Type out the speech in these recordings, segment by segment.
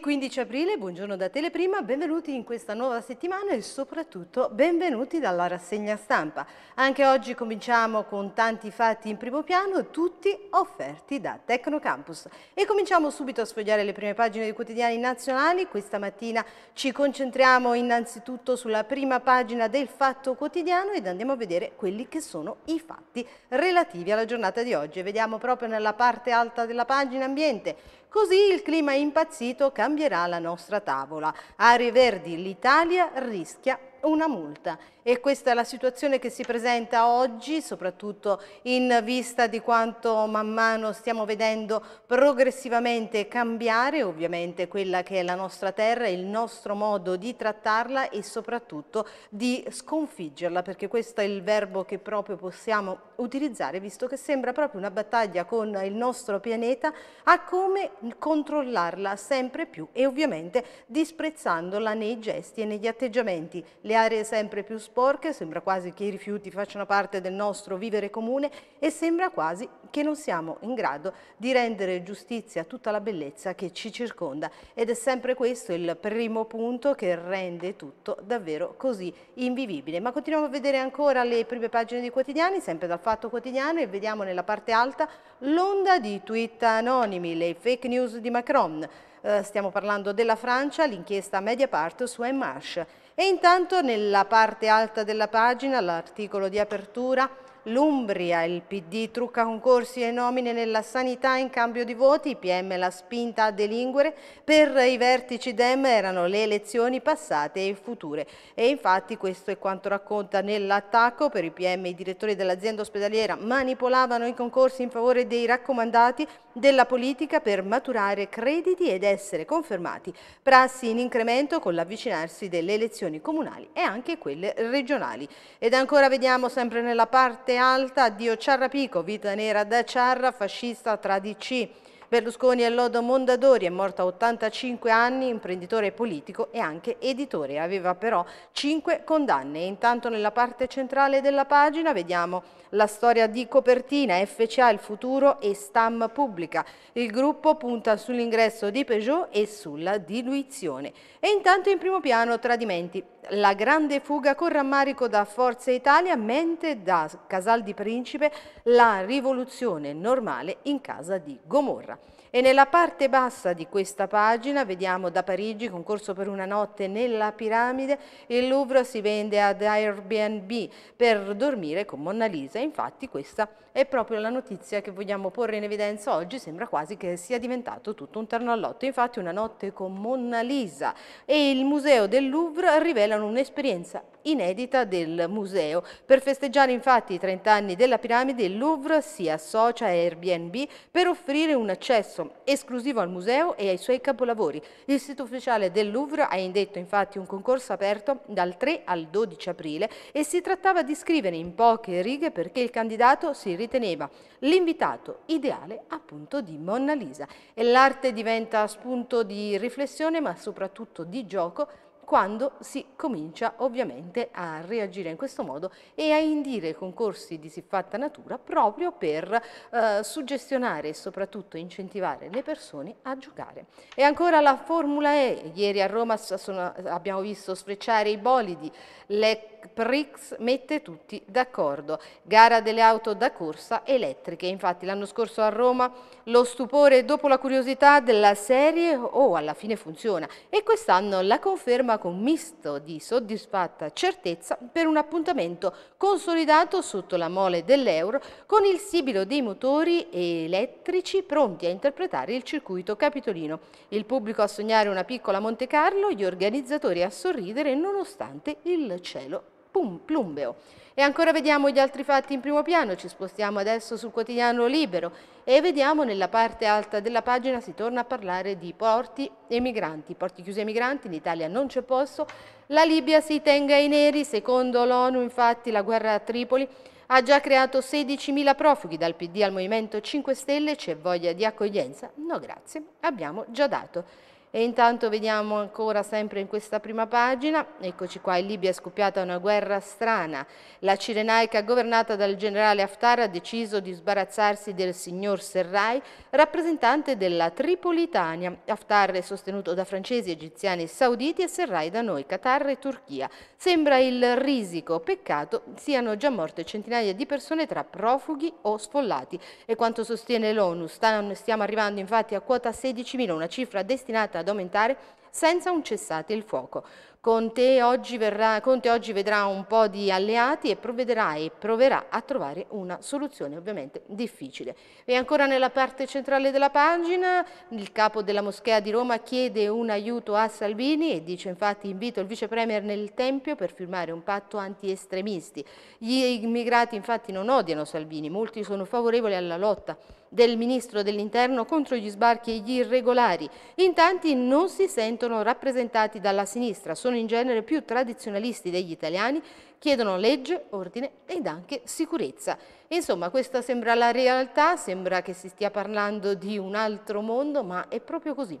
15 aprile, buongiorno da Teleprima, benvenuti in questa nuova settimana e soprattutto benvenuti dalla rassegna stampa. Anche oggi cominciamo con tanti fatti in primo piano, tutti offerti da Tecnocampus. E cominciamo subito a sfogliare le prime pagine dei quotidiani nazionali. Questa mattina ci concentriamo innanzitutto sulla prima pagina del Fatto Quotidiano ed andiamo a vedere quelli che sono i fatti relativi alla giornata di oggi. Vediamo proprio nella parte alta della pagina ambiente Così il clima impazzito cambierà la nostra tavola. Ari Verdi l'Italia rischia una multa e questa è la situazione che si presenta oggi, soprattutto in vista di quanto man mano stiamo vedendo progressivamente cambiare ovviamente quella che è la nostra terra, il nostro modo di trattarla e soprattutto di sconfiggerla, perché questo è il verbo che proprio possiamo utilizzare, visto che sembra proprio una battaglia con il nostro pianeta, a come controllarla sempre più e ovviamente disprezzandola nei gesti e negli atteggiamenti, le aree sempre più sporche, sembra quasi che i rifiuti facciano parte del nostro vivere comune e sembra quasi che non siamo in grado di rendere giustizia a tutta la bellezza che ci circonda ed è sempre questo il primo punto che rende tutto davvero così invivibile. Ma continuiamo a vedere ancora le prime pagine dei quotidiani, sempre dal Fatto Quotidiano e vediamo nella parte alta l'onda di tweet anonimi, le fake news di Macron. Eh, stiamo parlando della Francia, l'inchiesta Mediapart su En Marche. E intanto nella parte alta della pagina, l'articolo di apertura, L'Umbria, il PD trucca concorsi e nomine nella sanità in cambio di voti, PM la spinta a delinquere, per i vertici DEM erano le elezioni passate e future. E infatti questo è quanto racconta nell'attacco, per i PM i direttori dell'azienda ospedaliera manipolavano i concorsi in favore dei raccomandati della politica per maturare crediti ed essere confermati, prassi in incremento con l'avvicinarsi delle elezioni comunali e anche quelle regionali. Ed ancora vediamo sempre nella parte Alta, addio Ciarrapico, vita nera da Ciarra, fascista tra DC. Berlusconi e Lodo Mondadori è morto a 85 anni, imprenditore politico e anche editore. Aveva però 5 condanne. Intanto nella parte centrale della pagina vediamo la storia di copertina FCA il futuro e Stam Pubblica. Il gruppo punta sull'ingresso di Peugeot e sulla diluizione. E intanto in primo piano tradimenti la grande fuga con rammarico da Forza Italia, mentre da Casal di Principe la rivoluzione normale in casa di Gomorra. E nella parte bassa di questa pagina vediamo da Parigi, concorso per una notte nella piramide, il Louvre si vende ad Airbnb per dormire con Mona Lisa. Infatti questa è proprio la notizia che vogliamo porre in evidenza oggi, sembra quasi che sia diventato tutto un terno all'otto. Infatti una notte con Mona Lisa e il museo del Louvre rivelano un'esperienza inedita del museo. Per festeggiare infatti i 30 anni della piramide, il Louvre si associa a Airbnb per offrire un accesso accesso esclusivo al museo e ai suoi capolavori. Il sito ufficiale del Louvre ha indetto infatti un concorso aperto dal 3 al 12 aprile e si trattava di scrivere in poche righe perché il candidato si riteneva l'invitato ideale appunto di Mona Lisa. E l'arte diventa spunto di riflessione ma soprattutto di gioco quando si comincia ovviamente a reagire in questo modo e a indire concorsi di siffatta natura proprio per eh, suggestionare e soprattutto incentivare le persone a giocare. E ancora la Formula E, ieri a Roma sono, abbiamo visto sfrecciare i bolidi, l'EPRIX mette tutti d'accordo. Gara delle auto da corsa elettriche. Infatti l'anno scorso a Roma lo stupore dopo la curiosità della serie oh, alla fine funziona e quest'anno la conferma con misto di soddisfatta certezza per un appuntamento consolidato sotto la mole dell'euro con il sibilo dei motori elettrici pronti a interpretare il circuito capitolino. Il pubblico a sognare una piccola Monte Carlo, gli organizzatori a sorridere nonostante il cielo pum, plumbeo. E ancora vediamo gli altri fatti in primo piano, ci spostiamo adesso sul quotidiano Libero e vediamo nella parte alta della pagina si torna a parlare di porti e migranti, porti chiusi ai migranti, in Italia non c'è posto, la Libia si tenga ai neri, secondo l'ONU infatti la guerra a Tripoli ha già creato 16.000 profughi dal PD al Movimento 5 Stelle, c'è voglia di accoglienza? No grazie, abbiamo già dato. E intanto vediamo ancora sempre in questa prima pagina, eccoci qua, in Libia è scoppiata una guerra strana. La Cirenaica governata dal generale Haftar ha deciso di sbarazzarsi del signor Serrai, rappresentante della Tripolitania. Haftar è sostenuto da francesi, egiziani e sauditi e Serrai da noi, Qatar e Turchia. Sembra il risico, peccato siano già morte centinaia di persone tra profughi o sfollati. E quanto sostiene l'ONU, stiamo arrivando infatti a quota 16.000, una cifra destinata ad aumentare senza un cessate il fuoco. Conte oggi, verrà, Conte oggi vedrà un po' di alleati e provvederà e proverà a trovare una soluzione ovviamente difficile. E ancora nella parte centrale della pagina il capo della moschea di Roma chiede un aiuto a Salvini e dice infatti invito il vicepremier nel Tempio per firmare un patto anti-estremisti. Gli immigrati infatti non odiano Salvini, molti sono favorevoli alla lotta del Ministro dell'Interno contro gli sbarchi e gli irregolari. In tanti non si sentono rappresentati dalla sinistra, sono in genere più tradizionalisti degli italiani, chiedono legge, ordine ed anche sicurezza. Insomma, questa sembra la realtà, sembra che si stia parlando di un altro mondo, ma è proprio così.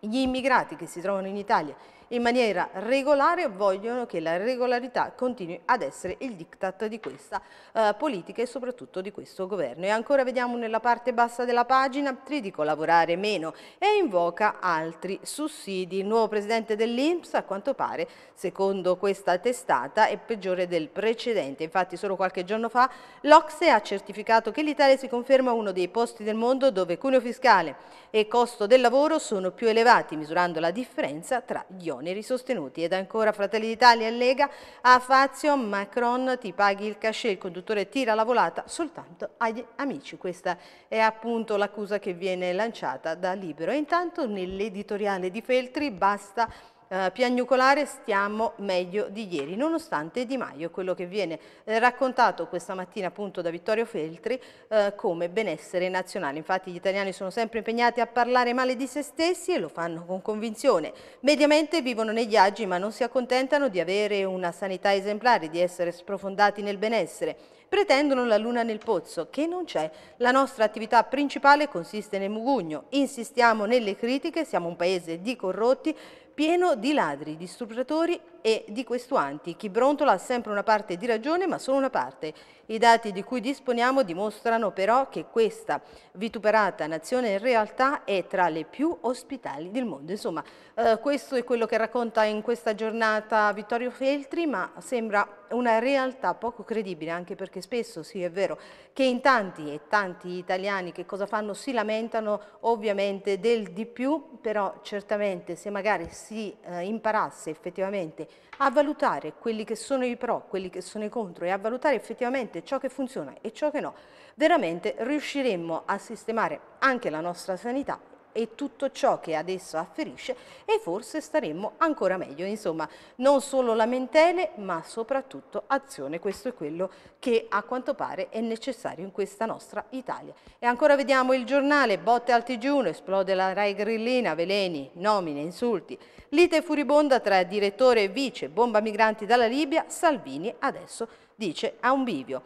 Gli immigrati che si trovano in Italia in maniera regolare e vogliono che la regolarità continui ad essere il diktat di questa eh, politica e soprattutto di questo governo. E ancora vediamo nella parte bassa della pagina, Tridico lavorare meno e invoca altri sussidi. Il nuovo presidente dell'Inps a quanto pare, secondo questa testata, è peggiore del precedente. Infatti solo qualche giorno fa l'Ocse ha certificato che l'Italia si conferma uno dei posti del mondo dove cuneo fiscale e costo del lavoro sono più elevati, misurando la differenza tra gli oneri oneri sostenuti. Ed ancora Fratelli d'Italia e Lega, a Fazio Macron ti paghi il cachet, il conduttore tira la volata soltanto agli amici. Questa è appunto l'accusa che viene lanciata da Libero. E intanto nell'editoriale di Feltri basta eh, piagnucolare stiamo meglio di ieri, nonostante Di Maio, quello che viene eh, raccontato questa mattina appunto da Vittorio Feltri eh, come benessere nazionale. Infatti gli italiani sono sempre impegnati a parlare male di se stessi e lo fanno con convinzione. Mediamente vivono negli agi ma non si accontentano di avere una sanità esemplare, di essere sprofondati nel benessere pretendono la luna nel pozzo, che non c'è. La nostra attività principale consiste nel mugugno, insistiamo nelle critiche, siamo un paese di corrotti, pieno di ladri, di stupratori e di questo anti. Chi brontola ha sempre una parte di ragione ma solo una parte. I dati di cui disponiamo dimostrano però che questa vituperata nazione in realtà è tra le più ospitali del mondo. Insomma, eh, questo è quello che racconta in questa giornata Vittorio Feltri, ma sembra una realtà poco credibile, anche perché spesso, sì è vero, che in tanti e tanti italiani che cosa fanno? Si lamentano ovviamente del di più, però certamente se magari si eh, imparasse effettivamente a valutare quelli che sono i pro, quelli che sono i contro e a valutare effettivamente ciò che funziona e ciò che no, veramente riusciremmo a sistemare anche la nostra sanità e tutto ciò che adesso afferisce e forse staremmo ancora meglio. Insomma, non solo lamentele, ma soprattutto azione. Questo è quello che a quanto pare è necessario in questa nostra Italia. E ancora vediamo il giornale, botte al TG1, esplode la Rai Grillina, veleni, nomine, insulti. Lite furibonda tra direttore e vice, bomba migranti dalla Libia, Salvini adesso dice a un bivio.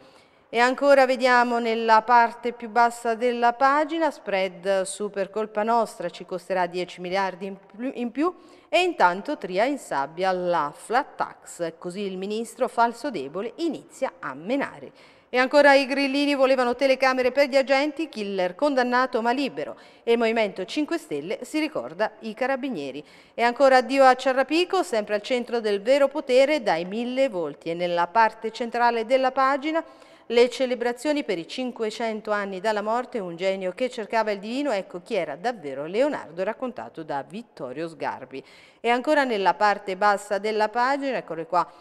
E ancora vediamo nella parte più bassa della pagina, spread su per colpa nostra ci costerà 10 miliardi in più e intanto Tria in sabbia la flat tax, così il ministro falso debole inizia a menare. E ancora i grillini volevano telecamere per gli agenti, killer condannato ma libero. E il Movimento 5 Stelle si ricorda i carabinieri. E ancora addio a Ciarrapico, sempre al centro del vero potere, dai mille volti. E nella parte centrale della pagina le celebrazioni per i 500 anni dalla morte, un genio che cercava il divino, ecco chi era davvero Leonardo, raccontato da Vittorio Sgarbi. E ancora nella parte bassa della pagina, eccole qua,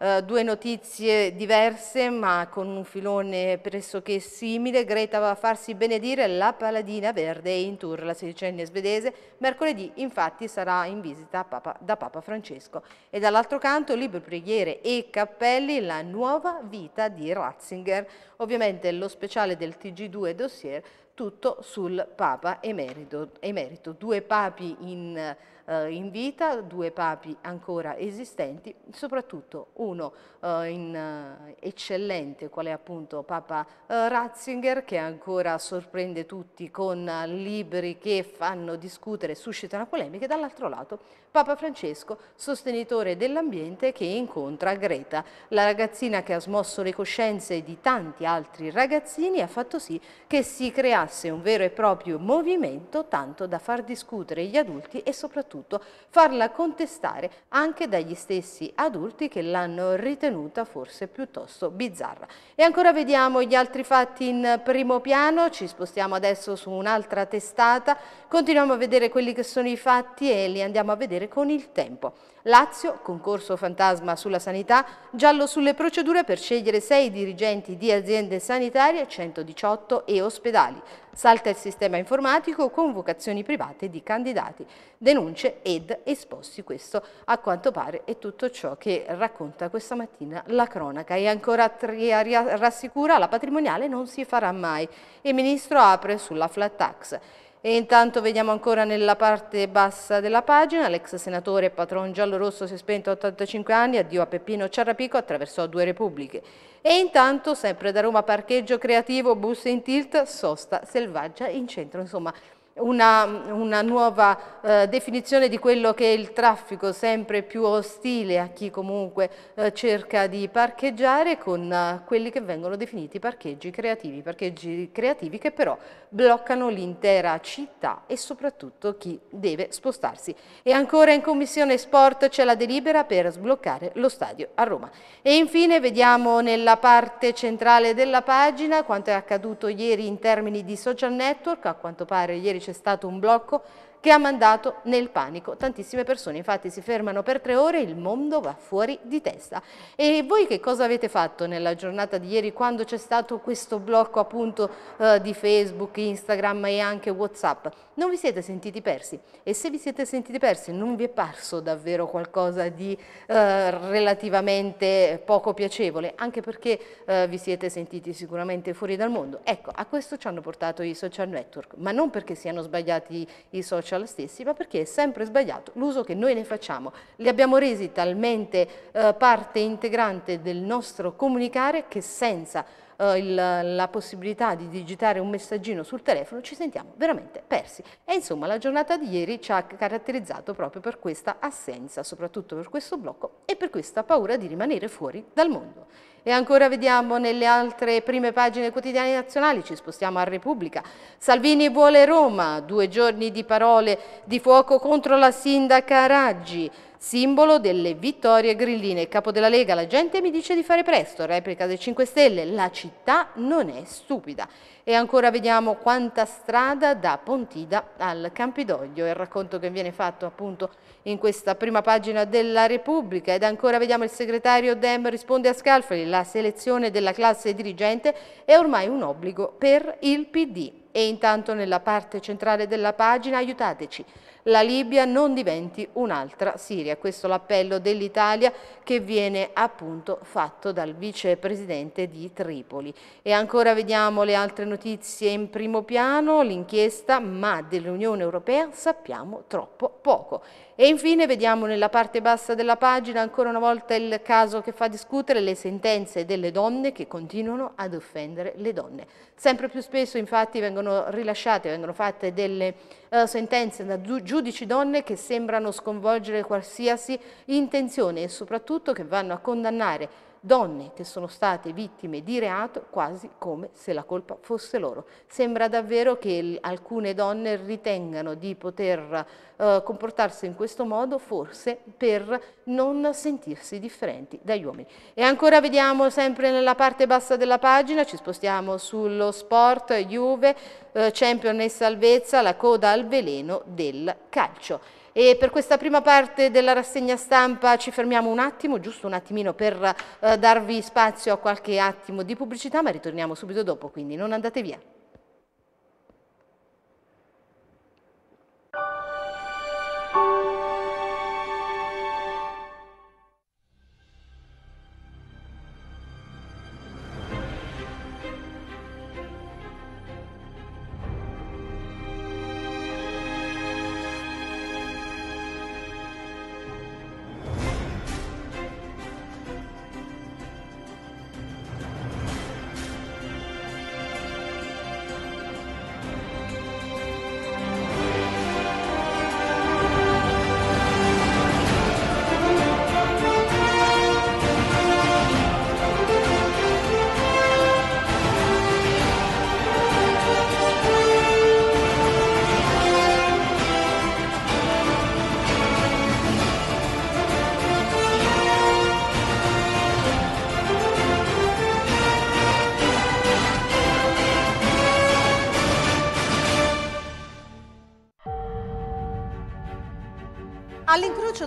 eh, due notizie diverse ma con un filone pressoché simile. Greta va a farsi benedire la paladina verde in tour, la sedicenne svedese. Mercoledì infatti sarà in visita Papa, da Papa Francesco. E dall'altro canto libro preghiere e cappelli, la nuova vita di Ratzinger. Ovviamente lo speciale del TG2 dossier, tutto sul Papa emerito. emerito. Due papi in eh, in vita, due papi ancora esistenti, soprattutto uno eh, in, eh, eccellente, qual è appunto Papa eh, Ratzinger, che ancora sorprende tutti con libri che fanno discutere suscitano polemiche, dall'altro lato Papa Francesco, sostenitore dell'ambiente, che incontra Greta, la ragazzina che ha smosso le coscienze di tanti altri ragazzini, ha fatto sì che si creasse un vero e proprio movimento tanto da far discutere gli adulti e soprattutto potuto farla contestare anche dagli stessi adulti che l'hanno ritenuta forse piuttosto bizzarra. E ancora vediamo gli altri fatti in primo piano, ci spostiamo adesso su un'altra testata, continuiamo a vedere quelli che sono i fatti e li andiamo a vedere con il tempo. Lazio, concorso fantasma sulla sanità, giallo sulle procedure per scegliere sei dirigenti di aziende sanitarie, 118 e ospedali. Salta il sistema informatico, convocazioni private di candidati, denunce ed esposti. Questo a quanto pare è tutto ciò che racconta questa mattina la cronaca. E ancora Tria rassicura, la patrimoniale non si farà mai. Il ministro apre sulla flat tax. E intanto vediamo ancora nella parte bassa della pagina, l'ex senatore patron giallo-rosso si è spento a 85 anni, addio a Peppino Ciarrapico, attraversò due repubbliche. E intanto, sempre da Roma, parcheggio creativo, bus in tilt, sosta selvaggia in centro, insomma una, una nuova eh, definizione di quello che è il traffico sempre più ostile a chi comunque eh, cerca di parcheggiare con eh, quelli che vengono definiti parcheggi creativi, parcheggi creativi che però bloccano l'intera città e soprattutto chi deve spostarsi. E ancora in Commissione Sport c'è la delibera per sbloccare lo stadio a Roma. E infine vediamo nella parte centrale della pagina quanto è accaduto ieri in termini di social network, a quanto pare ieri c'è stato un blocco che ha mandato nel panico tantissime persone. Infatti si fermano per tre ore, e il mondo va fuori di testa. E voi che cosa avete fatto nella giornata di ieri quando c'è stato questo blocco appunto eh, di Facebook, Instagram e anche Whatsapp? Non vi siete sentiti persi e se vi siete sentiti persi non vi è parso davvero qualcosa di eh, relativamente poco piacevole, anche perché eh, vi siete sentiti sicuramente fuori dal mondo. Ecco, a questo ci hanno portato i social network, ma non perché siano sbagliati i social social stessi, ma perché è sempre sbagliato l'uso che noi ne facciamo. Li abbiamo resi talmente eh, parte integrante del nostro comunicare che senza eh, il, la possibilità di digitare un messaggino sul telefono ci sentiamo veramente persi. E insomma la giornata di ieri ci ha caratterizzato proprio per questa assenza, soprattutto per questo blocco e per questa paura di rimanere fuori dal mondo. E ancora vediamo nelle altre prime pagine quotidiane nazionali, ci spostiamo a Repubblica. Salvini vuole Roma, due giorni di parole di fuoco contro la sindaca Raggi, simbolo delle vittorie grilline. Capo della Lega, la gente mi dice di fare presto, replica dei 5 Stelle, la città non è stupida. E ancora vediamo quanta strada da Pontida al Campidoglio, il racconto che viene fatto appunto in questa prima pagina della Repubblica. Ed ancora vediamo il segretario Dem risponde a Scalfari, la selezione della classe dirigente è ormai un obbligo per il PD. E intanto nella parte centrale della pagina aiutateci. La Libia non diventi un'altra Siria. Questo è l'appello dell'Italia che viene appunto fatto dal vicepresidente di Tripoli. E ancora vediamo le altre notizie in primo piano, l'inchiesta, ma dell'Unione Europea sappiamo troppo poco. E infine vediamo nella parte bassa della pagina ancora una volta il caso che fa discutere le sentenze delle donne che continuano ad offendere le donne. Sempre più spesso infatti vengono rilasciate, vengono fatte delle uh, sentenze da giudici donne che sembrano sconvolgere qualsiasi intenzione e soprattutto che vanno a condannare donne che sono state vittime di reato quasi come se la colpa fosse loro. Sembra davvero che alcune donne ritengano di poter eh, comportarsi in questo modo forse per non sentirsi differenti dagli uomini. E ancora vediamo sempre nella parte bassa della pagina, ci spostiamo sullo sport, Juve, eh, Champion e salvezza, la coda al veleno del calcio. E per questa prima parte della rassegna stampa ci fermiamo un attimo, giusto un attimino per eh, darvi spazio a qualche attimo di pubblicità, ma ritorniamo subito dopo, quindi non andate via.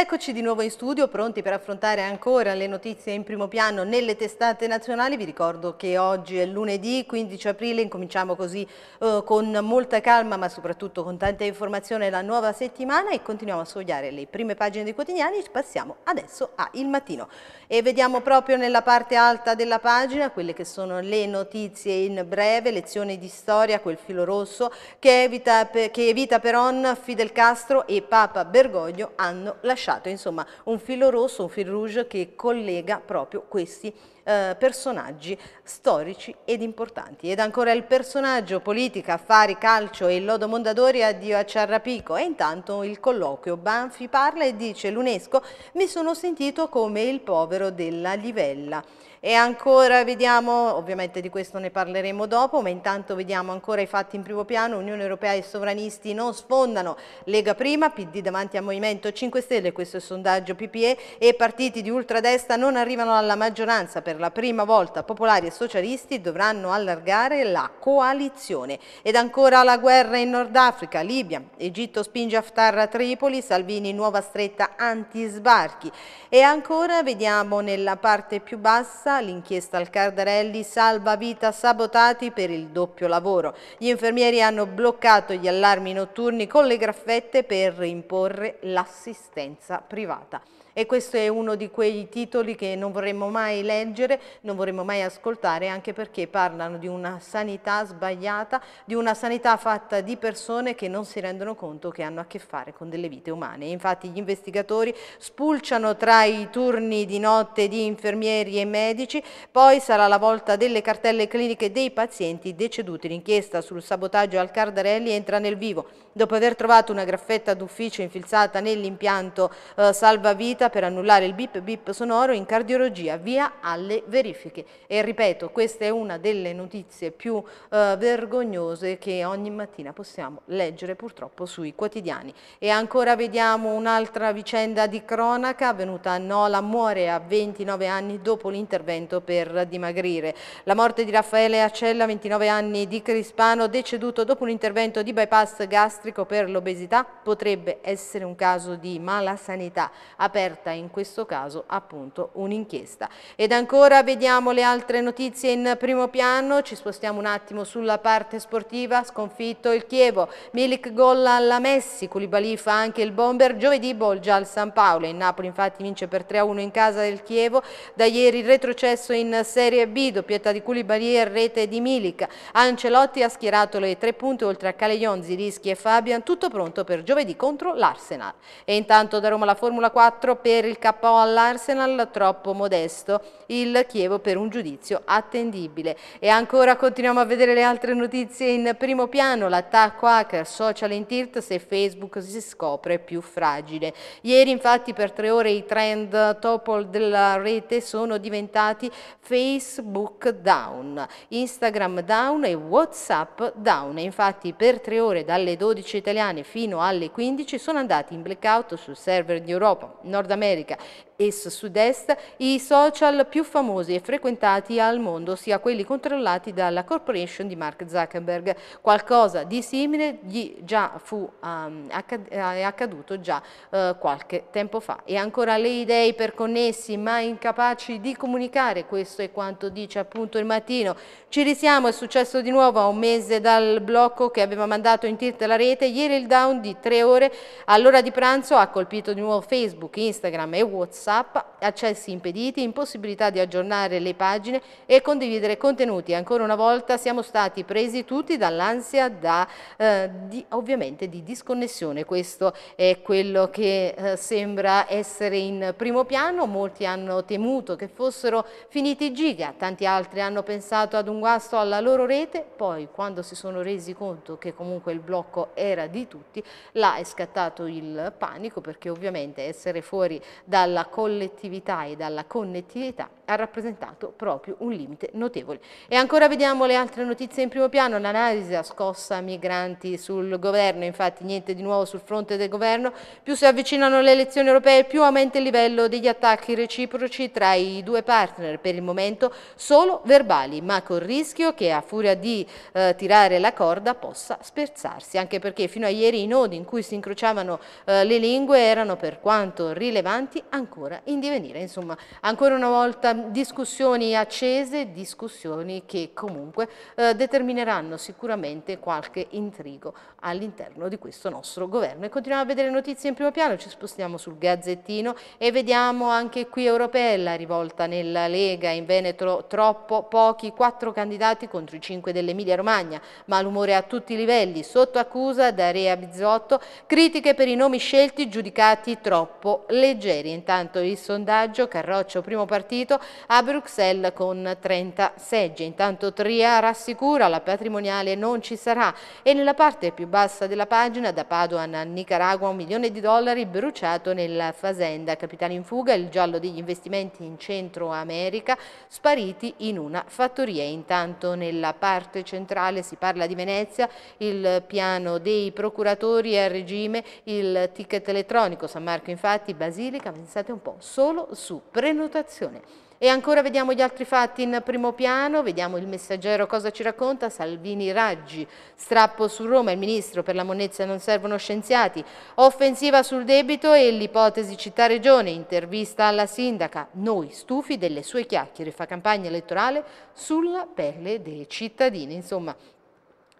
eccoci di nuovo in studio, pronti per affrontare ancora le notizie in primo piano nelle testate nazionali. Vi ricordo che oggi è lunedì 15 aprile, incominciamo così eh, con molta calma ma soprattutto con tanta informazione la nuova settimana e continuiamo a sfogliare le prime pagine dei quotidiani. Passiamo adesso a Il Mattino e vediamo proprio nella parte alta della pagina quelle che sono le notizie in breve, lezioni di storia, quel filo rosso che evita, che evita Peron, Fidel Castro e Papa Bergoglio hanno lasciato lasciato, insomma un filo rosso, un filo rouge che collega proprio questi eh, personaggi storici ed importanti. Ed ancora il personaggio politica, affari, calcio e il lodo Mondadori addio a Ciarrapico e intanto il colloquio. Banfi parla e dice l'UNESCO mi sono sentito come il povero della livella. E ancora vediamo, ovviamente di questo ne parleremo dopo, ma intanto vediamo ancora i fatti in primo piano, Unione Europea e sovranisti non sfondano, Lega prima, PD davanti al Movimento 5 Stelle, questo è il sondaggio PPE, e partiti di ultradestra non arrivano alla maggioranza, per la prima volta popolari e socialisti dovranno allargare la coalizione. Ed ancora la guerra in Nord Africa, Libia, Egitto spinge Haftar a Tripoli, Salvini nuova stretta anti-sbarchi. E ancora vediamo nella parte più bassa Grazia, l'inchiesta al Cardarelli salva vita sabotati per il doppio lavoro. Gli infermieri hanno bloccato gli allarmi notturni con le graffette per imporre l'assistenza privata e questo è uno di quei titoli che non vorremmo mai leggere, non vorremmo mai ascoltare anche perché parlano di una sanità sbagliata, di una sanità fatta di persone che non si rendono conto che hanno a che fare con delle vite umane. Infatti gli investigatori spulciano tra i turni di notte di infermieri e medici, poi sarà la volta delle cartelle cliniche dei pazienti deceduti. L'inchiesta sul sabotaggio al Cardarelli entra nel vivo. Dopo aver trovato una graffetta d'ufficio infilzata nell'impianto eh, salvavita per annullare il bip bip sonoro in cardiologia, via alle verifiche. E ripeto, questa è una delle notizie più eh, vergognose che ogni mattina possiamo leggere purtroppo sui quotidiani. E ancora vediamo un'altra vicenda di cronaca avvenuta a Nola, muore a 29 anni dopo l'intervento per dimagrire. La morte di Raffaele Acella, 29 anni di Crispano, deceduto dopo un intervento di bypass gastrico per l'obesità, potrebbe essere un caso di malasanità aperta aperta in questo caso appunto un'inchiesta. Ed ancora vediamo le altre notizie in primo piano, ci spostiamo un attimo sulla parte sportiva, sconfitto il Chievo, Milik gol alla Messi, Koulibaly fa anche il bomber, giovedì bolgia al San Paolo, in Napoli infatti vince per 3-1 in casa del Chievo, da ieri il retrocesso in Serie B, doppietta di Koulibaly e rete di Milik, Ancelotti ha schierato le tre punte oltre a Calejon, Zirischi e Fabian, tutto pronto per giovedì contro l'Arsenal. E intanto da Roma la Formula 4 per il KO all'Arsenal troppo modesto, il Chievo per un giudizio attendibile. E ancora continuiamo a vedere le altre notizie in primo piano, l'attacco hacker, social in tilt se Facebook si scopre più fragile. Ieri infatti per tre ore i trend topol della rete sono diventati Facebook down, Instagram down e Whatsapp down. E infatti per tre ore dalle 12 italiane fino alle 15 sono andati in blackout sul server di Europa, Nord Nord America ES Sud-Est i social più famosi e frequentati al mondo, sia quelli controllati dalla corporation di Mark Zuckerberg. Qualcosa di simile gli già fu um, è accaduto già uh, qualche tempo fa. E ancora le idee perconnessi ma incapaci di comunicare, questo è quanto dice appunto il mattino. Ci risiamo, è successo di nuovo a un mese dal blocco che aveva mandato in tilt la rete, ieri il down di tre ore all'ora di pranzo ha colpito di nuovo Facebook, Instagram e WhatsApp WhatsApp, accessi impediti, impossibilità di aggiornare le pagine e condividere contenuti. Ancora una volta siamo stati presi tutti dall'ansia da, eh, di, ovviamente di disconnessione. Questo è quello che eh, sembra essere in primo piano. Molti hanno temuto che fossero finiti i giga, tanti altri hanno pensato ad un guasto alla loro rete, poi quando si sono resi conto che comunque il blocco era di tutti, là è scattato il panico perché ovviamente essere fuori dalla collettività e dalla connettività ha rappresentato proprio un limite notevole. E ancora vediamo le altre notizie in primo piano, l'analisi a scossa migranti sul governo, infatti niente di nuovo sul fronte del governo, più si avvicinano le elezioni europee più aumenta il livello degli attacchi reciproci tra i due partner, per il momento solo verbali, ma col rischio che a furia di eh, tirare la corda possa spezzarsi, anche perché fino a ieri i nodi in cui si incrociavano eh, le lingue erano per quanto rilevanti ancora ancora in divenire. Insomma, ancora una volta discussioni accese, discussioni che comunque eh, determineranno sicuramente qualche intrigo all'interno di questo nostro governo. E continuiamo a vedere notizie in primo piano, ci spostiamo sul Gazzettino e vediamo anche qui la rivolta nella Lega, in Veneto troppo pochi, quattro candidati contro i cinque dell'Emilia Romagna, malumore a tutti i livelli, sotto accusa da Rea Bizzotto, critiche per i nomi scelti giudicati troppo leggeri. Intanto risultato il sondaggio, Carroccio primo partito a Bruxelles con 30 seggi. Intanto Tria rassicura, la patrimoniale non ci sarà e nella parte più bassa della pagina da Paduan a Nicaragua un milione di dollari bruciato nella fazenda. Capitale in fuga, il giallo degli investimenti in Centro America spariti in una fattoria. Intanto nella parte centrale si parla di Venezia, il piano dei procuratori a regime, il ticket elettronico San Marco infatti, Basilica, pensate un po' tempo, solo su prenotazione. E ancora vediamo gli altri fatti in primo piano, vediamo il messaggero cosa ci racconta, Salvini Raggi, strappo su Roma, il ministro per la monnezza non servono scienziati, offensiva sul debito e l'ipotesi città regione, intervista alla sindaca, noi stufi delle sue chiacchiere, fa campagna elettorale sulla pelle dei cittadini, insomma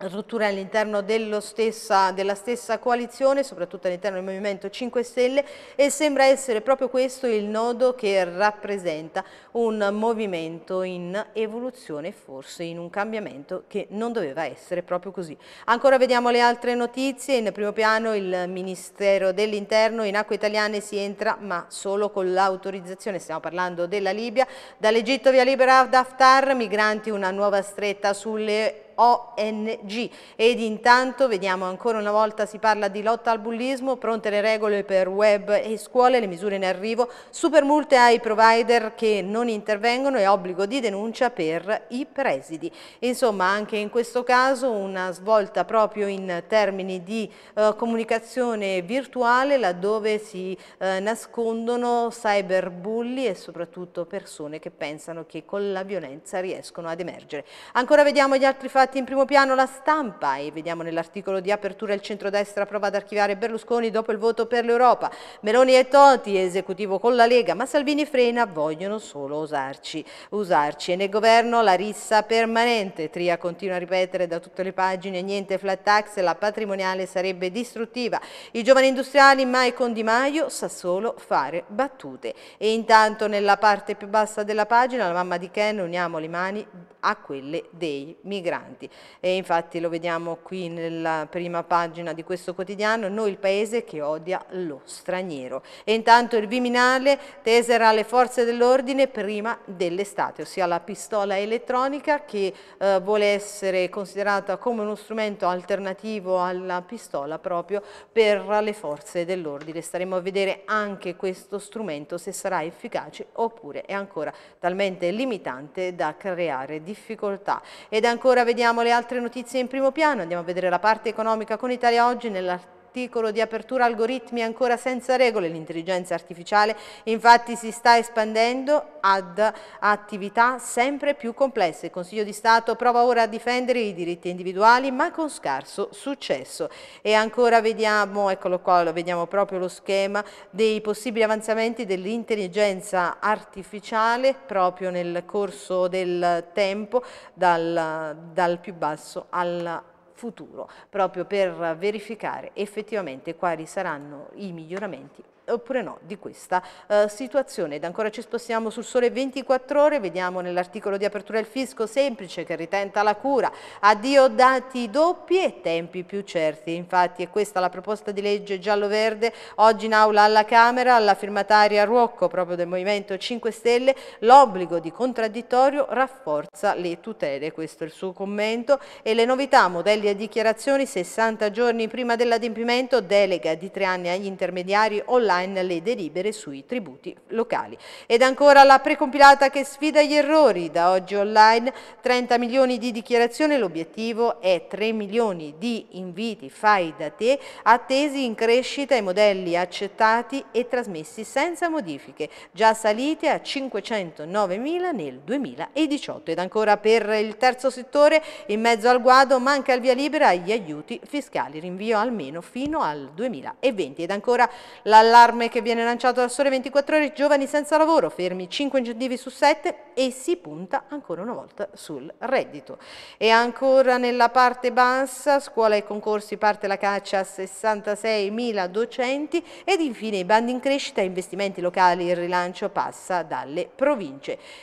rotture all'interno della stessa coalizione, soprattutto all'interno del Movimento 5 Stelle e sembra essere proprio questo il nodo che rappresenta un movimento in evoluzione, forse in un cambiamento che non doveva essere proprio così. Ancora vediamo le altre notizie, in primo piano il Ministero dell'Interno, in acque italiane si entra ma solo con l'autorizzazione, stiamo parlando della Libia, dall'Egitto via libera ad Haftar, migranti una nuova stretta sulle ONG. Ed intanto vediamo ancora una volta si parla di lotta al bullismo, pronte le regole per web e scuole, le misure in arrivo, super multe ai provider che non intervengono e obbligo di denuncia per i presidi. Insomma anche in questo caso una svolta proprio in termini di eh, comunicazione virtuale laddove si eh, nascondono cyberbulli e soprattutto persone che pensano che con la violenza riescono ad emergere. Ancora vediamo gli altri fatti infatti in primo piano la stampa e vediamo nell'articolo di apertura il centrodestra prova ad archiviare Berlusconi dopo il voto per l'Europa. Meloni e Toti, esecutivo con la Lega, ma Salvini frena, vogliono solo usarci. usarci. E nel governo la rissa permanente. Tria continua a ripetere da tutte le pagine niente flat tax, la patrimoniale sarebbe distruttiva. I giovani industriali mai con Di Maio sa solo fare battute. E intanto nella parte più bassa della pagina la mamma di Ken uniamo le mani a quelle dei migranti migranti. E infatti lo vediamo qui nella prima pagina di questo quotidiano, noi il paese che odia lo straniero. E intanto il Viminale tesera le forze dell'ordine prima dell'estate, ossia la pistola elettronica che eh, vuole essere considerata come uno strumento alternativo alla pistola proprio per le forze dell'ordine. Staremo a vedere anche questo strumento se sarà efficace oppure è ancora talmente limitante da creare difficoltà. Ed ancora vediamo Torniamo alle altre notizie in primo piano, andiamo a vedere la parte economica con Italia Oggi nell'articolo articolo di apertura algoritmi ancora senza regole. L'intelligenza artificiale infatti si sta espandendo ad attività sempre più complesse. Il Consiglio di Stato prova ora a difendere i diritti individuali ma con scarso successo. E ancora vediamo, eccolo qua, vediamo proprio lo schema dei possibili avanzamenti dell'intelligenza artificiale proprio nel corso del tempo dal, dal più basso al futuro, proprio per verificare effettivamente quali saranno i miglioramenti oppure no di questa eh, situazione. Ed ancora ci spostiamo sul sole 24 ore, vediamo nell'articolo di apertura il fisco semplice che ritenta la cura, addio dati doppi e tempi più certi. Infatti è questa la proposta di legge giallo-verde oggi in aula alla Camera, alla firmataria Ruocco proprio del Movimento 5 Stelle, l'obbligo di contraddittorio rafforza le tutele, questo è il suo commento e le novità, modelli e dichiarazioni 60 giorni prima dell'adempimento, delega di tre anni agli intermediari online design le delibere sui tributi locali. Ed ancora la precompilata che sfida gli errori, da oggi online 30 milioni di dichiarazioni, l'obiettivo è 3 milioni di inviti fai da te attesi in crescita i modelli accettati e trasmessi senza modifiche, già saliti a 509 mila nel 2018 ed ancora per il terzo settore in mezzo al guado manca il via libera agli aiuti fiscali, rinvio almeno fino al 2020 ed ancora l'allarme allarme che viene lanciato dal Sole 24 Ore, giovani senza lavoro, fermi 5 incentivi su 7 e si punta ancora una volta sul reddito. E ancora nella parte bassa, scuola e concorsi, parte la caccia a 66.000 docenti ed infine i bandi in crescita, investimenti locali, il rilancio passa dalle province.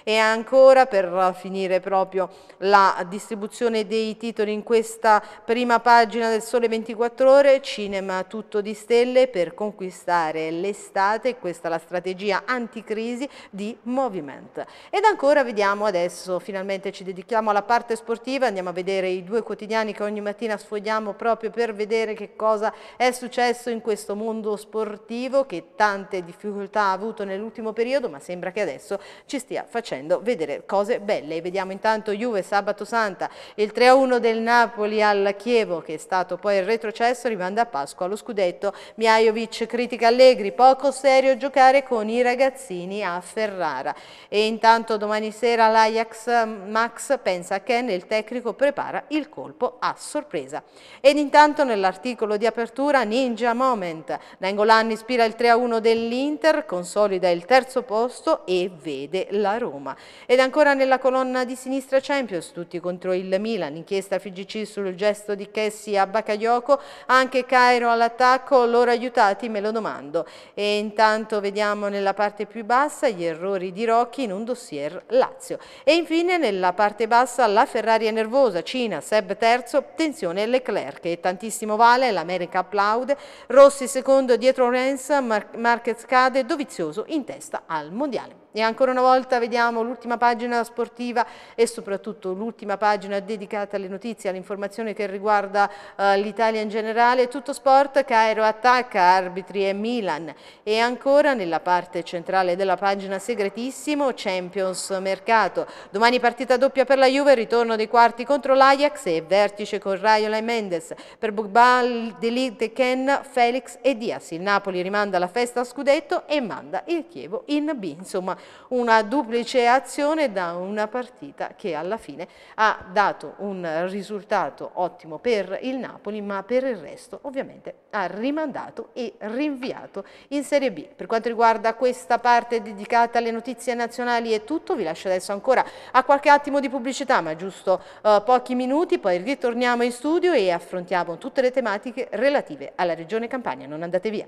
E ancora per finire proprio la distribuzione dei titoli in questa prima pagina del Sole 24 Ore, cinema tutto di stelle per conquistare l'estate, questa è la strategia anticrisi di Moviment. Ed ancora vediamo adesso, finalmente ci dedichiamo alla parte sportiva, andiamo a vedere i due quotidiani che ogni mattina sfogliamo proprio per vedere che cosa è successo in questo mondo sportivo che tante difficoltà ha avuto nell'ultimo periodo, ma sembra che adesso ci stia facendo vedere cose belle. Vediamo intanto Juve sabato santa, il 3-1 del Napoli al Chievo che è stato poi il retrocesso, rimanda a Pasqua allo scudetto. Miajovic critica Allegri Allegri, poco serio giocare con i ragazzini a Ferrara. E intanto domani sera l'Ajax Max pensa a Ken, il tecnico prepara il colpo a sorpresa. Ed intanto nell'articolo di apertura Ninja Moment, Nangolan ispira il 3-1 dell'Inter, consolida il terzo posto e vede la Roma. Ed ancora nella colonna di sinistra Champions, tutti contro il Milan, inchiesta FGC sul gesto di Kessi a Bakayoko, anche Cairo all'attacco, loro aiutati me lo domando e intanto vediamo nella parte più bassa gli errori di Rocchi in un dossier Lazio e infine nella parte bassa la Ferrari è nervosa, Cina, Seb terzo, tensione Leclerc e tantissimo vale, l'America applaude, Rossi secondo dietro Renz, Mar Marquez cade, Dovizioso in testa al Mondiale. E ancora una volta vediamo l'ultima pagina sportiva e soprattutto l'ultima pagina dedicata alle notizie, all'informazione che riguarda eh, l'Italia in generale. Tutto sport, Cairo attacca, arbitri e Milan. E ancora nella parte centrale della pagina segretissimo Champions Mercato. Domani partita doppia per la Juve, ritorno dei quarti contro l'Ajax e vertice con Raiola e Mendes. Per Bugba, Delite, Ken, Felix e Diaz. Il Napoli rimanda la festa a scudetto e manda il Chievo in B. Insomma, una duplice azione da una partita che alla fine ha dato un risultato ottimo per il Napoli, ma per il resto ovviamente ha rimandato e rinviato in Serie B. Per quanto riguarda questa parte dedicata alle notizie nazionali è tutto, vi lascio adesso ancora a qualche attimo di pubblicità, ma giusto eh, pochi minuti, poi ritorniamo in studio e affrontiamo tutte le tematiche relative alla Regione Campania. Non andate via.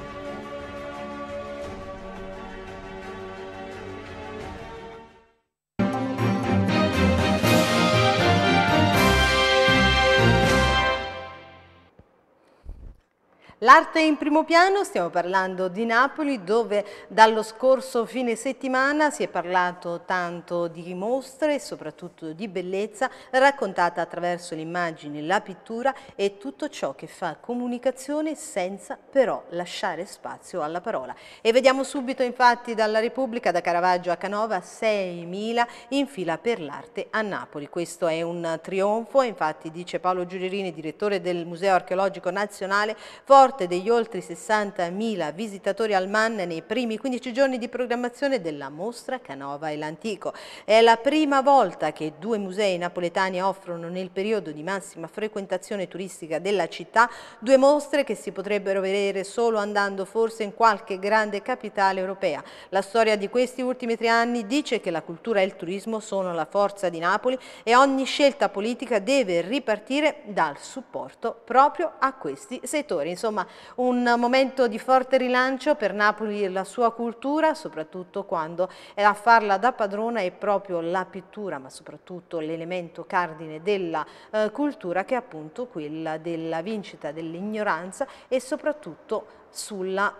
L'arte in primo piano, stiamo parlando di Napoli dove dallo scorso fine settimana si è parlato tanto di mostre e soprattutto di bellezza raccontata attraverso l'immagine, la pittura e tutto ciò che fa comunicazione senza però lasciare spazio alla parola. E vediamo subito infatti dalla Repubblica, da Caravaggio a Canova, 6.000 in fila per l'arte a Napoli. Questo è un trionfo, infatti dice Paolo Giulierini, direttore del Museo Archeologico Nazionale, forte forte degli oltre 60.000 visitatori al MAN nei primi 15 giorni di programmazione della mostra Canova e l'Antico. È la prima volta che due musei napoletani offrono nel periodo di massima frequentazione turistica della città due mostre che si potrebbero vedere solo andando forse in qualche grande capitale europea. La storia di questi ultimi tre anni dice che la cultura e il turismo sono la forza di Napoli e ogni scelta politica deve ripartire dal supporto proprio a questi settori. Insomma, insomma un momento di forte rilancio per Napoli e la sua cultura, soprattutto quando è a farla da padrona è proprio la pittura, ma soprattutto l'elemento cardine della eh, cultura che è appunto quella della vincita dell'ignoranza e soprattutto sulla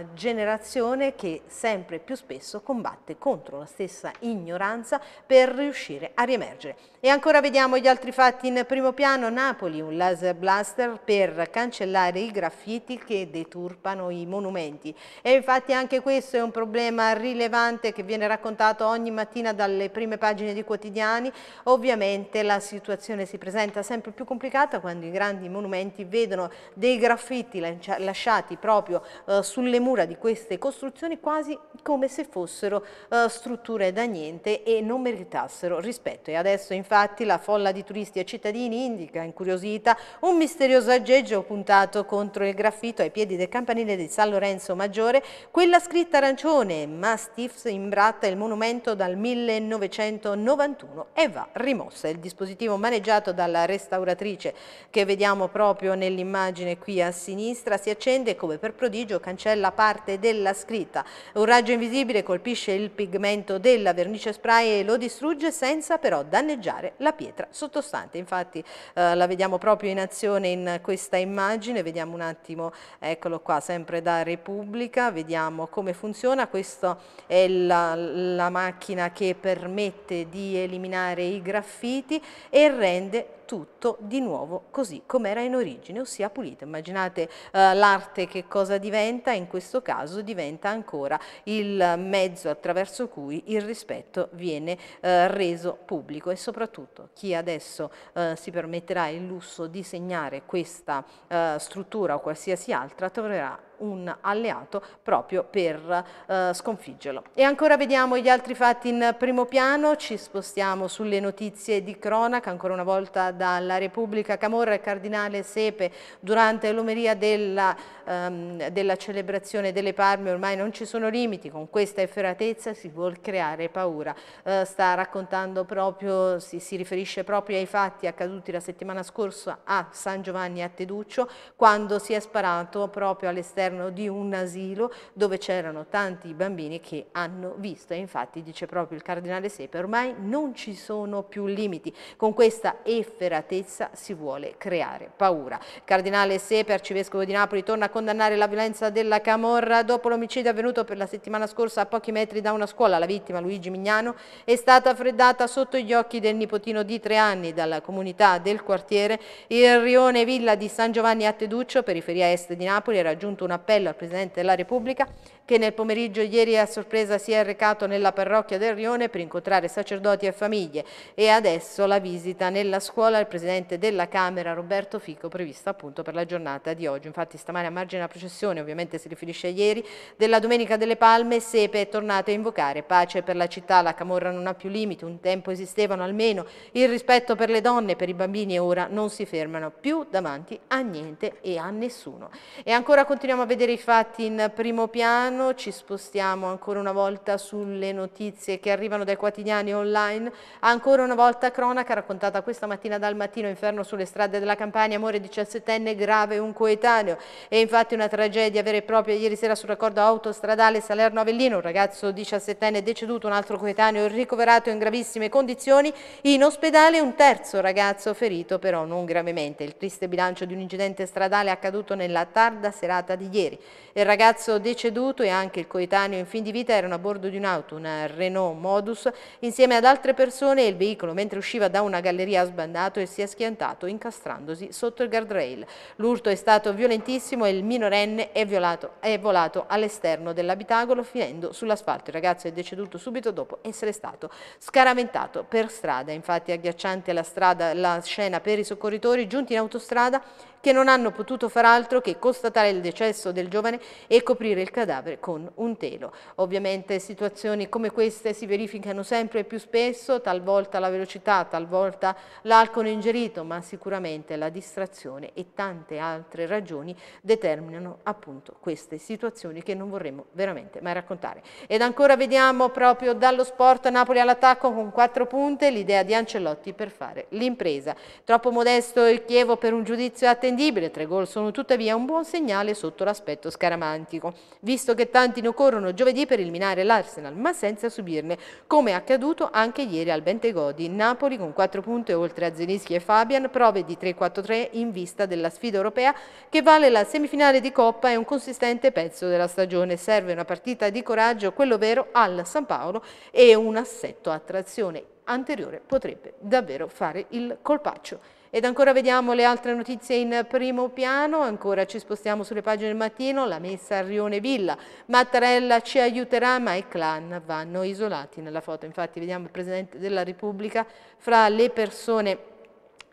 eh, generazione che sempre più spesso combatte contro la stessa ignoranza per riuscire a riemergere. E ancora vediamo gli altri fatti in primo piano. Napoli, un laser blaster per cancellare i graffiti che deturpano i monumenti. E infatti anche questo è un problema rilevante che viene raccontato ogni mattina dalle prime pagine di quotidiani. Ovviamente la situazione si presenta sempre più complicata quando i grandi monumenti vedono dei graffiti lasciati proprio proprio eh, sulle mura di queste costruzioni quasi come se fossero eh, strutture da niente e non meritassero rispetto. E adesso infatti la folla di turisti e cittadini indica incuriosita un misterioso aggeggio puntato contro il graffito ai piedi del campanile di San Lorenzo Maggiore, quella scritta arancione Mastiffs imbratta il monumento dal 1991 e va rimossa. Il dispositivo maneggiato dalla restauratrice che vediamo proprio nell'immagine qui a sinistra si accende come per prodigio cancella parte della scritta. Un raggio invisibile colpisce il pigmento della vernice spray e lo distrugge senza però danneggiare la pietra sottostante. Infatti eh, la vediamo proprio in azione in questa immagine, vediamo un attimo, eccolo qua, sempre da Repubblica, vediamo come funziona. Questa è la, la macchina che permette di eliminare i graffiti e rende tutto di nuovo così come era in origine, ossia pulito. Immaginate eh, l'arte che cosa diventa, in questo caso diventa ancora il mezzo attraverso cui il rispetto viene eh, reso pubblico e soprattutto chi adesso eh, si permetterà il lusso di segnare questa eh, struttura o qualsiasi altra troverà un alleato proprio per eh, sconfiggerlo. E ancora vediamo gli altri fatti in primo piano, ci spostiamo sulle notizie di cronaca, ancora una volta dalla Repubblica Camorra e Cardinale Sepe durante l'omeria della, ehm, della celebrazione delle Parme, ormai non ci sono limiti, con questa efferatezza si vuol creare paura, eh, sta raccontando proprio, si, si riferisce proprio ai fatti accaduti la settimana scorsa a San Giovanni a Teduccio, quando si è sparato proprio all'esterno all'interno di un asilo dove c'erano tanti bambini che hanno visto e infatti dice proprio il cardinale Sepe ormai non ci sono più limiti, con questa efferatezza si vuole creare paura. Cardinale Sepe, arcivescovo di Napoli, torna a condannare la violenza della Camorra dopo l'omicidio avvenuto per la settimana scorsa a pochi metri da una scuola. La vittima, Luigi Mignano, è stata freddata sotto gli occhi del nipotino di tre anni dalla comunità del quartiere. Il rione Villa di San Giovanni a Teduccio, periferia est di Napoli, ha raggiunto una appello al Presidente della Repubblica che nel pomeriggio ieri a sorpresa si è recato nella parrocchia del Rione per incontrare sacerdoti e famiglie e adesso la visita nella scuola al Presidente della Camera Roberto Fico prevista appunto per la giornata di oggi. Infatti stamane a margine della processione, ovviamente si riferisce a ieri, della Domenica delle Palme Sepe è tornata a invocare pace per la città, la Camorra non ha più limiti, un tempo esistevano almeno il rispetto per le donne, per i bambini e ora non si fermano più davanti a niente e a nessuno. E ancora continuiamo a vedere i fatti in primo piano quotidiano, ci spostiamo ancora una volta sulle notizie che arrivano dai quotidiani online, ancora una volta cronaca raccontata questa mattina dal mattino, inferno sulle strade della Campania, amore 17enne grave un coetaneo e infatti una tragedia vera e propria ieri sera sul raccordo autostradale Salerno-Avellino, un ragazzo 17enne deceduto, un altro coetaneo ricoverato in gravissime condizioni, in ospedale un terzo ragazzo ferito però non gravemente, il triste bilancio di un incidente stradale accaduto nella tarda serata di ieri. Il ragazzo deceduto e anche il coetaneo in fin di vita erano a bordo di un'auto, una Renault Modus, insieme ad altre persone e il veicolo mentre usciva da una galleria ha sbandato e si è schiantato incastrandosi sotto il guardrail. L'urto è stato violentissimo e il minorenne è, violato, è volato all'esterno dell'abitacolo finendo sull'asfalto. Il ragazzo è deceduto subito dopo essere stato scaraventato per strada. Infatti agghiacciante la, strada, la scena per i soccorritori giunti in autostrada che non hanno potuto far altro che constatare il decesso del giovane e coprire il cadavere con un telo. Ovviamente situazioni come queste si verificano sempre più spesso, talvolta la velocità, talvolta l'alcol ingerito, ma sicuramente la distrazione e tante altre ragioni determinano appunto queste situazioni che non vorremmo veramente mai raccontare. Ed ancora vediamo proprio dallo sport Napoli all'attacco con quattro punte l'idea di Ancelotti per fare l'impresa. Troppo modesto il Chievo per un giudizio attenzione imprendibile, tre gol sono tuttavia un buon segnale sotto l'aspetto scaramantico, visto che tanti ne occorrono giovedì per eliminare l'Arsenal, ma senza subirne, come è accaduto anche ieri al Bentegodi. Napoli con quattro punte oltre a Zenischi e Fabian, prove di 3-4-3 in vista della sfida europea che vale la semifinale di Coppa e un consistente pezzo della stagione. Serve una partita di coraggio, quello vero, al San Paolo e un assetto a trazione anteriore potrebbe davvero fare il colpaccio. Ed ancora vediamo le altre notizie in primo piano, ancora ci spostiamo sulle pagine del mattino, la messa a Rione Villa, Mattarella ci aiuterà ma i clan vanno isolati nella foto, infatti vediamo il Presidente della Repubblica fra le persone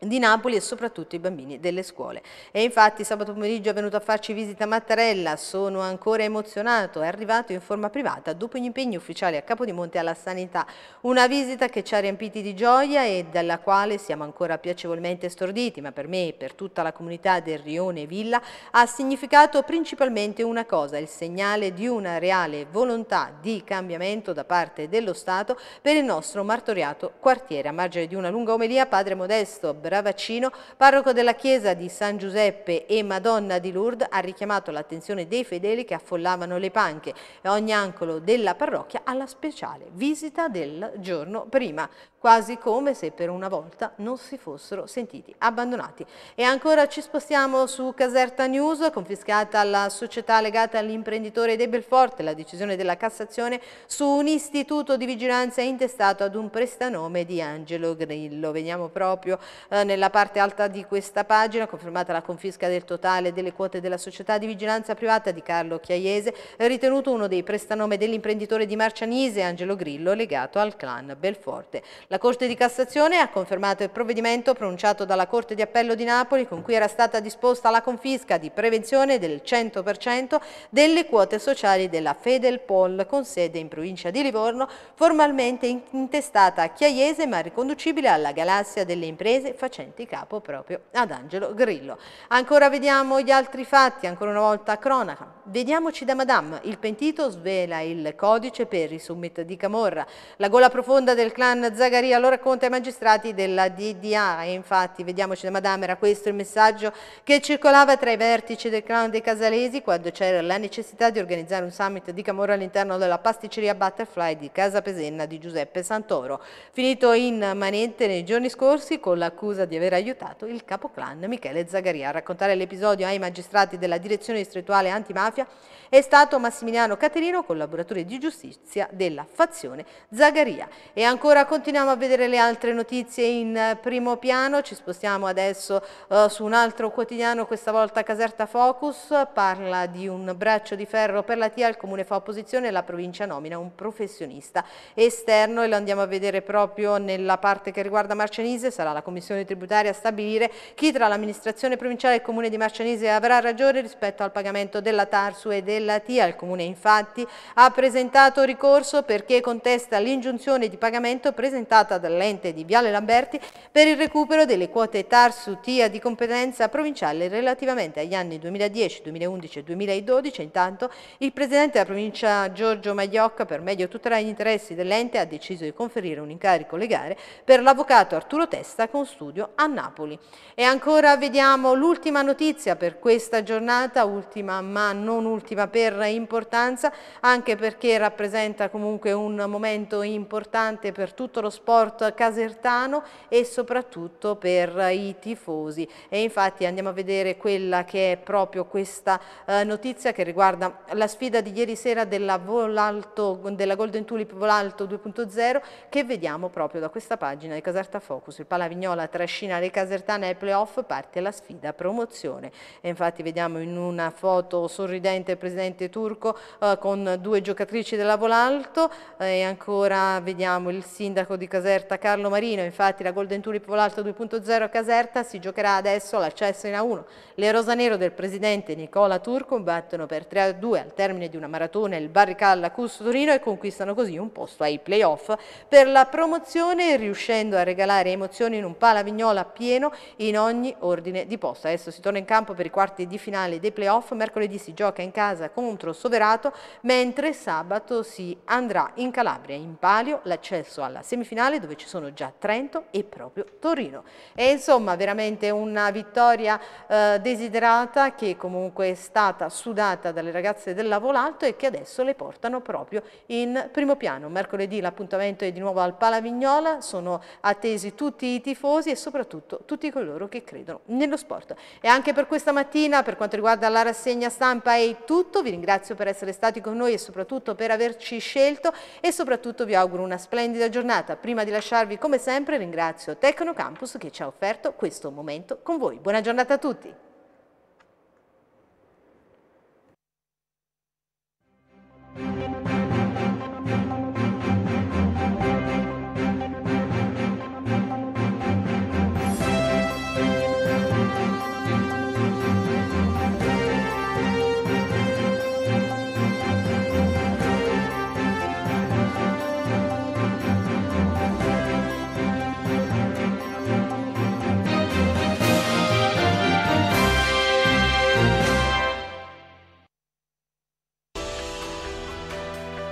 di Napoli e soprattutto i bambini delle scuole. E infatti sabato pomeriggio è venuto a farci visita Mattarella, sono ancora emozionato, è arrivato in forma privata dopo gli impegni ufficiali a Capodimonte alla sanità, una visita che ci ha riempiti di gioia e dalla quale siamo ancora piacevolmente storditi, ma per me e per tutta la comunità del Rione Villa ha significato principalmente una cosa, il segnale di una reale volontà di cambiamento da parte dello Stato per il nostro martoriato quartiere. A margine di una lunga omelia, padre Modesto, Gravacino, parroco della chiesa di San Giuseppe e Madonna di Lourdes, ha richiamato l'attenzione dei fedeli che affollavano le panche e ogni angolo della parrocchia alla speciale visita del giorno prima, quasi come se per una volta non si fossero sentiti abbandonati. E ancora ci spostiamo su Caserta News, confiscata alla società legata all'imprenditore De Belforte, la decisione della Cassazione su un istituto di vigilanza intestato ad un prestanome di Angelo Grillo. Veniamo proprio eh, eh, nella parte alta di questa pagina, confermata la confisca del totale delle quote della società di vigilanza privata di Carlo Chiaiese, ritenuto uno dei prestanome dell'imprenditore di Marcianise Angelo Grillo legato al clan Belforte. La Corte di Cassazione ha confermato il provvedimento pronunciato dalla Corte di Appello di Napoli con cui era stata disposta la confisca di prevenzione del 100% delle quote sociali della Fedelpol con sede in provincia di Livorno, formalmente intestata a Chiaiese ma riconducibile alla galassia delle imprese facendo facenti capo proprio ad Angelo Grillo. Ancora vediamo gli altri fatti, ancora una volta cronaca. Vediamoci da Madame, il pentito svela il codice per i summit di Camorra. La gola profonda del clan Zagaria lo racconta ai magistrati della DDA e infatti vediamoci da Madame era questo il messaggio che circolava tra i vertici del clan dei Casalesi quando c'era la necessità di organizzare un summit di Camorra all'interno della pasticceria Butterfly di Casa Pesenna di Giuseppe Santoro. Finito in manente nei giorni scorsi con l'accusa accusa di aver aiutato il capoclan Michele Zagaria. A raccontare l'episodio ai magistrati della direzione distrettuale antimafia è stato Massimiliano Caterino, collaboratore di giustizia della fazione Zagaria. E ancora continuiamo a vedere le altre notizie in primo piano, ci spostiamo adesso uh, su un altro quotidiano, questa volta Caserta Focus, parla di un braccio di ferro per la TIA, il comune fa opposizione e la provincia nomina un professionista esterno e lo andiamo a vedere proprio nella parte che riguarda Marcenise, sarà la commissione tributaria a stabilire chi tra l'amministrazione provinciale e il comune di Marcianise avrà ragione rispetto al pagamento della Tarsu e della TIA. Il comune infatti ha presentato ricorso perché contesta l'ingiunzione di pagamento presentata dall'ente di Viale Lamberti per il recupero delle quote Tarsu TIA di competenza provinciale relativamente agli anni 2010, 2011 e 2012. Intanto il presidente della provincia Giorgio Magliocca per meglio tutelare gli interessi dell'ente ha deciso di conferire un incarico legale per l'avvocato Arturo Testa con studio studio a Napoli. E ancora vediamo l'ultima notizia per questa giornata, ultima ma non ultima per importanza, anche perché rappresenta comunque un momento importante per tutto lo sport casertano e soprattutto per i tifosi. E infatti andiamo a vedere quella che è proprio questa eh, notizia che riguarda la sfida di ieri sera della, Volalto, della Golden Tulip Volalto 2.0 che vediamo proprio da questa pagina di Caserta Focus, il Palavignola 3 trascina le casertane ai playoff, parte la sfida promozione. E infatti vediamo in una foto sorridente il presidente turco eh, con due giocatrici della Volalto eh, e ancora vediamo il sindaco di Caserta Carlo Marino, infatti la Golden Tulip Volalto 2.0 a Caserta si giocherà adesso l'accesso in A1. Le rosanero del presidente Nicola Turco battono per 3-2 a al termine di una maratona il Barricalla Custo Torino e conquistano così un posto ai playoff per la promozione riuscendo a regalare emozioni in un pala Vignola pieno in ogni ordine di posto. Adesso si torna in campo per i quarti di finale dei playoff, mercoledì si gioca in casa contro Soverato, mentre sabato si andrà in Calabria in palio l'accesso alla semifinale dove ci sono già Trento e proprio Torino. E insomma veramente una vittoria eh, desiderata che comunque è stata sudata dalle ragazze del Lavolato e che adesso le portano proprio in primo piano. Mercoledì l'appuntamento è di nuovo al Palavignola, sono attesi tutti i tifosi e soprattutto tutti coloro che credono nello sport. E anche per questa mattina, per quanto riguarda la rassegna stampa, è tutto. Vi ringrazio per essere stati con noi e soprattutto per averci scelto e soprattutto vi auguro una splendida giornata. Prima di lasciarvi, come sempre, ringrazio Tecnocampus che ci ha offerto questo momento con voi. Buona giornata a tutti!